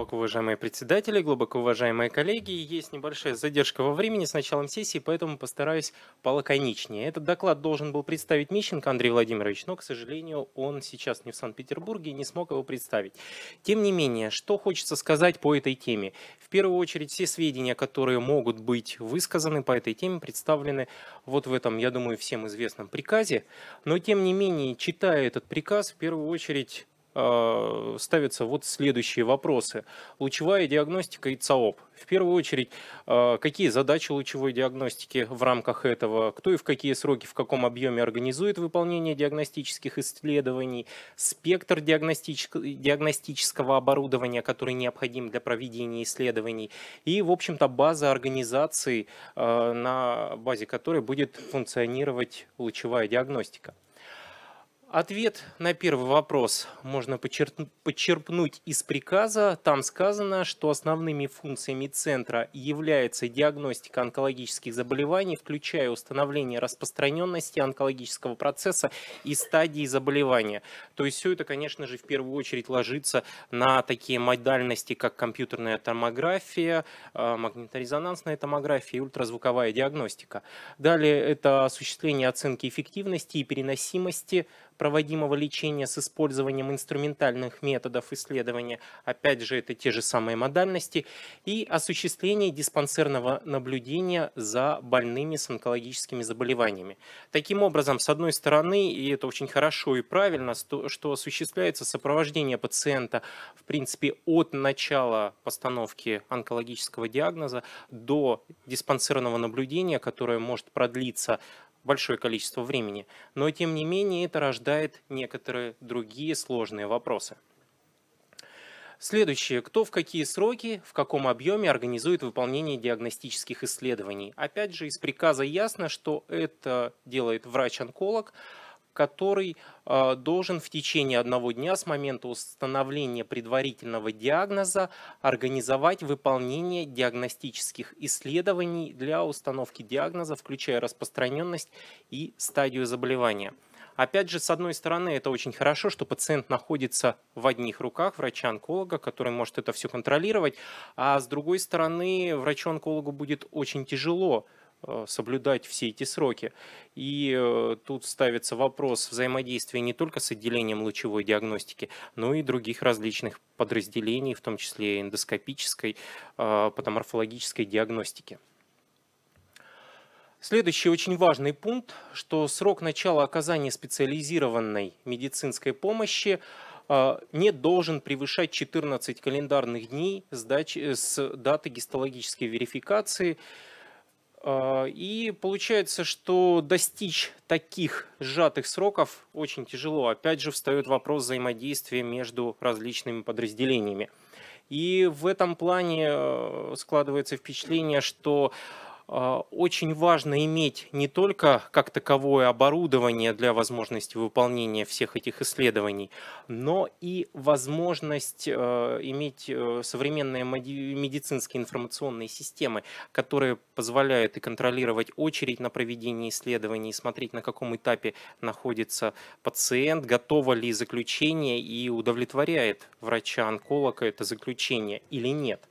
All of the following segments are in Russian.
Глубоко уважаемые председатели, глубоко уважаемые коллеги, есть небольшая задержка во времени с началом сессии, поэтому постараюсь полаконичнее. Этот доклад должен был представить Мищенко Андрей Владимирович, но, к сожалению, он сейчас не в Санкт-Петербурге и не смог его представить. Тем не менее, что хочется сказать по этой теме? В первую очередь, все сведения, которые могут быть высказаны по этой теме, представлены вот в этом, я думаю, всем известном приказе. Но, тем не менее, читая этот приказ, в первую очередь Э, ставятся вот следующие вопросы. Лучевая диагностика и ЦАОП. В первую очередь, э, какие задачи лучевой диагностики в рамках этого, кто и в какие сроки, в каком объеме организует выполнение диагностических исследований, спектр диагностического оборудования, который необходим для проведения исследований, и, в общем-то, база организации, э, на базе которой будет функционировать лучевая диагностика. Ответ на первый вопрос можно подчерпнуть из приказа. Там сказано, что основными функциями центра является диагностика онкологических заболеваний, включая установление распространенности онкологического процесса и стадии заболевания. То есть все это, конечно же, в первую очередь ложится на такие модальности, как компьютерная томография, э, магниторезонансная томография и ультразвуковая диагностика. Далее это осуществление оценки эффективности и переносимости проводимого лечения с использованием инструментальных методов исследования, опять же, это те же самые модальности, и осуществление диспансерного наблюдения за больными с онкологическими заболеваниями. Таким образом, с одной стороны, и это очень хорошо и правильно, что осуществляется сопровождение пациента, в принципе, от начала постановки онкологического диагноза до диспансерного наблюдения, которое может продлиться большое количество времени, но тем не менее это рождает некоторые другие сложные вопросы. Следующее. Кто в какие сроки, в каком объеме организует выполнение диагностических исследований? Опять же, из приказа ясно, что это делает врач-онколог, который а, должен в течение одного дня с момента установления предварительного диагноза организовать выполнение диагностических исследований для установки диагноза, включая распространенность и стадию заболевания. Опять же, с одной стороны, это очень хорошо, что пациент находится в одних руках врача-онколога, который может это все контролировать, а с другой стороны, врачу-онкологу будет очень тяжело Э, соблюдать все эти сроки. И э, тут ставится вопрос взаимодействия не только с отделением лучевой диагностики, но и других различных подразделений, в том числе эндоскопической, э, патоморфологической диагностики. Следующий очень важный пункт, что срок начала оказания специализированной медицинской помощи не должен превышать 14 календарных дней с даты гистологической верификации а, и получается, что достичь таких сжатых сроков очень тяжело. Опять же встает вопрос взаимодействия между различными подразделениями. И в этом плане э, складывается впечатление, что а, очень важно иметь не только как таковое оборудование для возможности выполнения всех этих исследований, но и возможность э, иметь э, современные медицинские информационные системы, которые позволяют и контролировать очередь на проведение исследований, смотреть на каком этапе находится пациент, готово ли заключение и удовлетворяет врача-онколога это заключение или нет.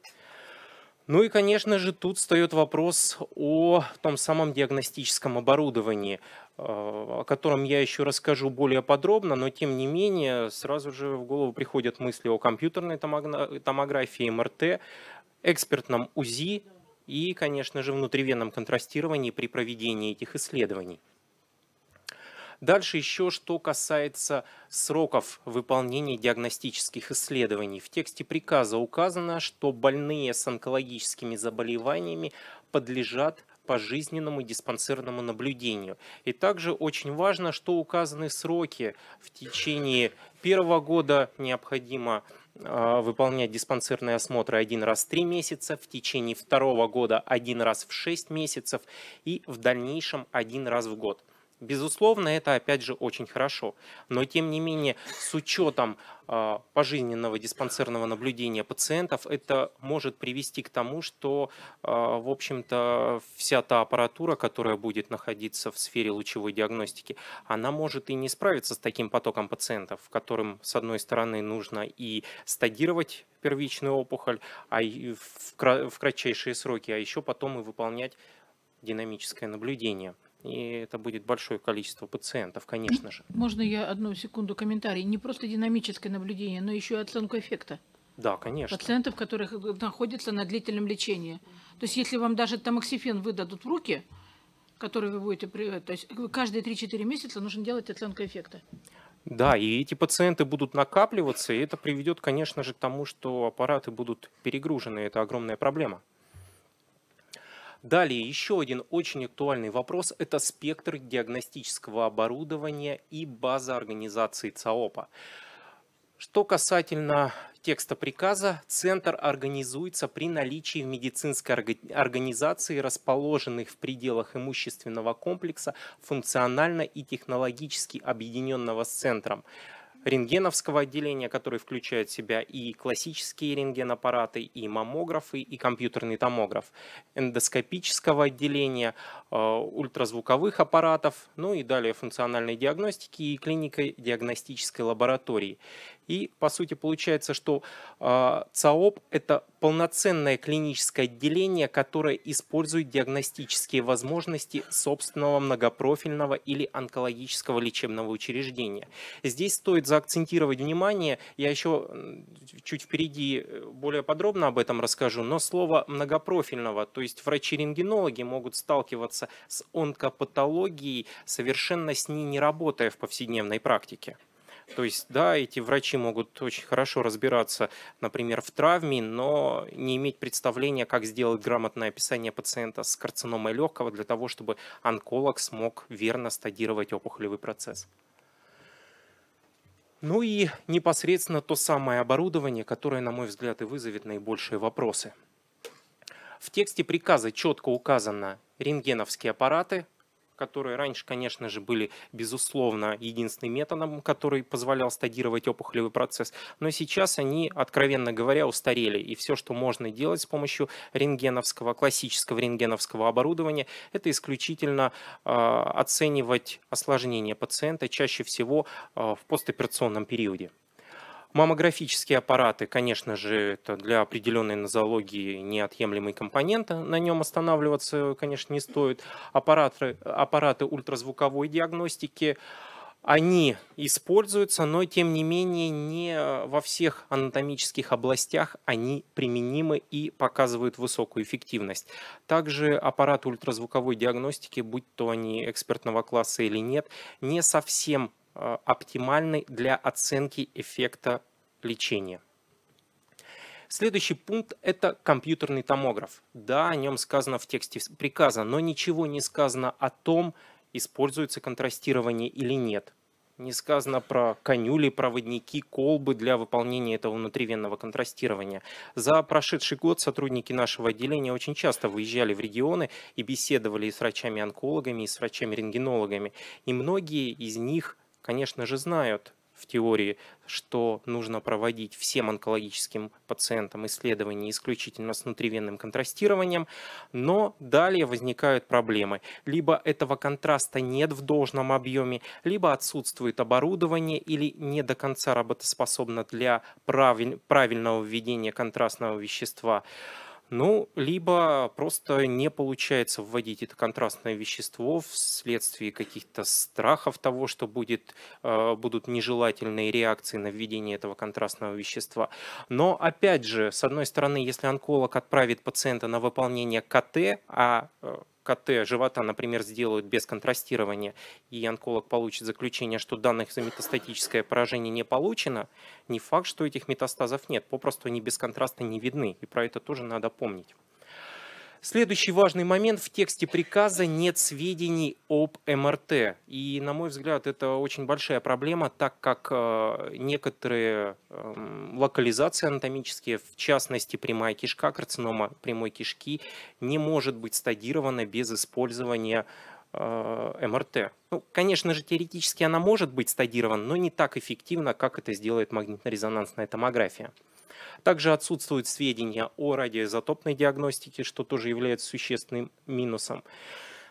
Ну и, конечно же, тут встает вопрос о том самом диагностическом оборудовании, э, о котором я еще расскажу более подробно, но тем не менее сразу же в голову приходят мысли о компьютерной томографии, МРТ, экспертном УЗИ и, конечно же, внутривенном контрастировании при проведении этих исследований. Дальше еще, что касается сроков выполнения диагностических исследований. В тексте приказа указано, что больные с онкологическими заболеваниями подлежат пожизненному диспансерному наблюдению. И также очень важно, что указаны сроки в течение первого года необходимо а, выполнять диспансерные осмотры один раз в три месяца, в течение второго года один раз в шесть месяцев и в дальнейшем один раз в год. Безусловно, это опять же очень хорошо. Но тем не менее, с учетом э, пожизненного диспансерного наблюдения пациентов, это может привести к тому, что, э, в общем-то, вся та аппаратура, которая будет находиться в сфере лучевой диагностики, она может и не справиться с таким потоком пациентов, которым, с одной стороны, нужно и стадировать первичную опухоль а и в, в кратчайшие сроки, а еще потом и выполнять динамическое наблюдение и это будет большое количество пациентов, ну, конечно же. Можно я одну секунду комментарий? Не просто динамическое наблюдение, но еще и оценку эффекта. Да, конечно. Пациентов, которых э, находятся на длительном лечении. То есть, если вам даже тамоксифен выдадут в руки, который вы будете, э, то есть э, каждые 3-4 месяца нужно делать оценку эффекта. Да, и эти пациенты будут накапливаться, и это приведет, конечно же, к тому, что аппараты будут перегружены. Это огромная проблема. Далее еще один очень актуальный вопрос – это спектр диагностического оборудования и база организации ЦАОПа. Что касательно текста приказа, центр организуется при наличии в медицинской организации, расположенных в пределах имущественного комплекса, функционально и технологически объединенного с центром рентгеновского отделения, который включает в себя и классические рентгенаппараты, и маммографы, и компьютерный томограф, эндоскопического отделения, э, ультразвуковых аппаратов, ну и далее функциональной диагностики и клиникой диагностической лаборатории. И, по сути, получается, что э, ЦАОП – это полноценное клиническое отделение, которое использует диагностические возможности собственного многопрофильного или онкологического лечебного учреждения. Здесь стоит заакцентировать внимание, я еще чуть впереди э, более подробно об этом расскажу, но слово «многопрофильного», то есть врачи-рентгенологи могут сталкиваться с онкопатологией, совершенно с ней не работая в повседневной практике. То есть, да, эти врачи могут очень хорошо разбираться, например, в травме, но не иметь представления, как сделать грамотное описание пациента с карциномой легкого для того, чтобы онколог смог верно стадировать опухолевый процесс. Ну и непосредственно то самое оборудование, которое, на мой взгляд, и вызовет наибольшие вопросы. В тексте приказа четко указано рентгеновские аппараты, которые раньше, конечно же, были, безусловно, единственным методом, который позволял стадировать опухолевый процесс, но сейчас они, откровенно говоря, устарели. И все, что можно делать с помощью рентгеновского, классического рентгеновского оборудования, это исключительно э, оценивать осложнения пациента чаще всего э, в постоперационном периоде. Маммографические аппараты, конечно же, это для определенной нозологии неотъемлемый компонент, а на нем останавливаться, конечно, не стоит. Аппараты, аппараты ультразвуковой диагностики, они используются, но тем не менее не во всех анатомических областях они применимы и показывают высокую эффективность. Также аппараты ультразвуковой диагностики, будь то они экспертного класса или нет, не совсем Э, оптимальной для оценки эффекта лечения. Следующий пункт – это компьютерный томограф. Да, о нем сказано в тексте приказа, но ничего не сказано о том, используется контрастирование или нет. Не сказано про конюли, проводники, колбы для выполнения этого внутривенного контрастирования. За прошедший год сотрудники нашего отделения очень часто выезжали в регионы и беседовали и с врачами-онкологами, и с врачами-рентгенологами. И многие из них – конечно же, знают в теории, что нужно проводить всем онкологическим пациентам исследования исключительно с внутривенным контрастированием, но далее возникают проблемы. Либо этого контраста нет в должном объеме, либо отсутствует оборудование или не до конца работоспособно для правиль... правильного введения контрастного вещества. Ну, либо просто не получается вводить это контрастное вещество вследствие каких-то страхов того, что будет, э, будут нежелательные реакции на введение этого контрастного вещества. Но, опять же, с одной стороны, если онколог отправит пациента на выполнение КТ, а э, КТ живота, например, сделают без контрастирования, и онколог получит заключение, что данных за метастатическое поражение не получено, не факт, что этих метастазов нет, попросту они без контраста не видны, и про это тоже надо помнить. Следующий важный момент. В тексте приказа нет сведений об МРТ. И, на мой взгляд, это очень большая проблема, так как э, некоторые эм, локализации анатомические, в частности прямая кишка, карцинома прямой кишки, не может быть стадирована без использования э, МРТ. Ну, конечно же, теоретически она может быть стадирована, но не так эффективно, как это сделает магнитно-резонансная томография. Также отсутствуют сведения о радиоизотопной диагностике, что тоже является существенным минусом.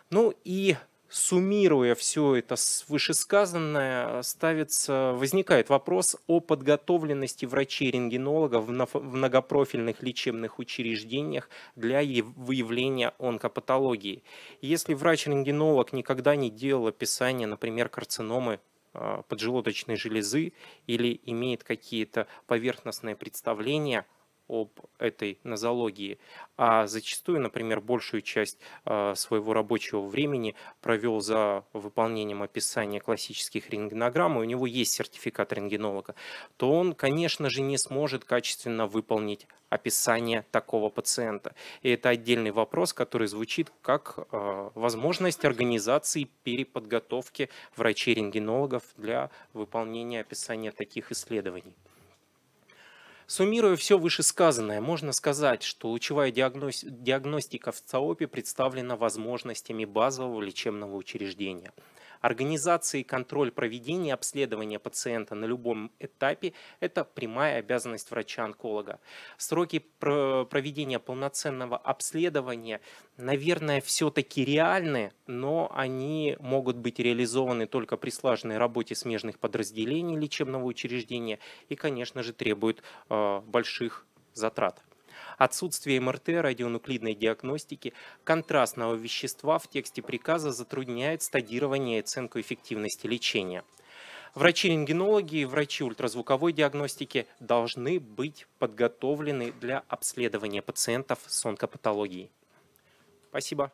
Ну и суммируя все это вышесказанное, ставится, возникает вопрос о подготовленности врачей-рентгенологов в многопрофильных лечебных учреждениях для выявления онкопатологии. Если врач-рентгенолог никогда не делал описание, например, карциномы а, поджелудочной железы или имеет какие-то поверхностные представления – об этой нозологии, а зачастую, например, большую часть а, своего рабочего времени провел за выполнением описания классических рентгенограмм, и у него есть сертификат рентгенолога, то он, конечно же, не сможет качественно выполнить описание такого пациента. И это отдельный вопрос, который звучит как а, возможность организации переподготовки врачей-рентгенологов для выполнения описания таких исследований. Суммируя все вышесказанное, можно сказать, что лучевая диагностика в ЦАОПе представлена возможностями базового лечебного учреждения, Организация и контроль проведения обследования пациента на любом этапе – это прямая обязанность врача-онколога. Сроки проведения полноценного обследования, наверное, все-таки реальны, но они могут быть реализованы только при слаженной работе смежных подразделений лечебного учреждения и, конечно же, требуют э, больших затрат. Отсутствие МРТ, радионуклидной диагностики, контрастного вещества в тексте приказа затрудняет стадирование и оценку эффективности лечения. Врачи-рентгенологи и врачи ультразвуковой диагностики должны быть подготовлены для обследования пациентов с онкопатологией. Спасибо.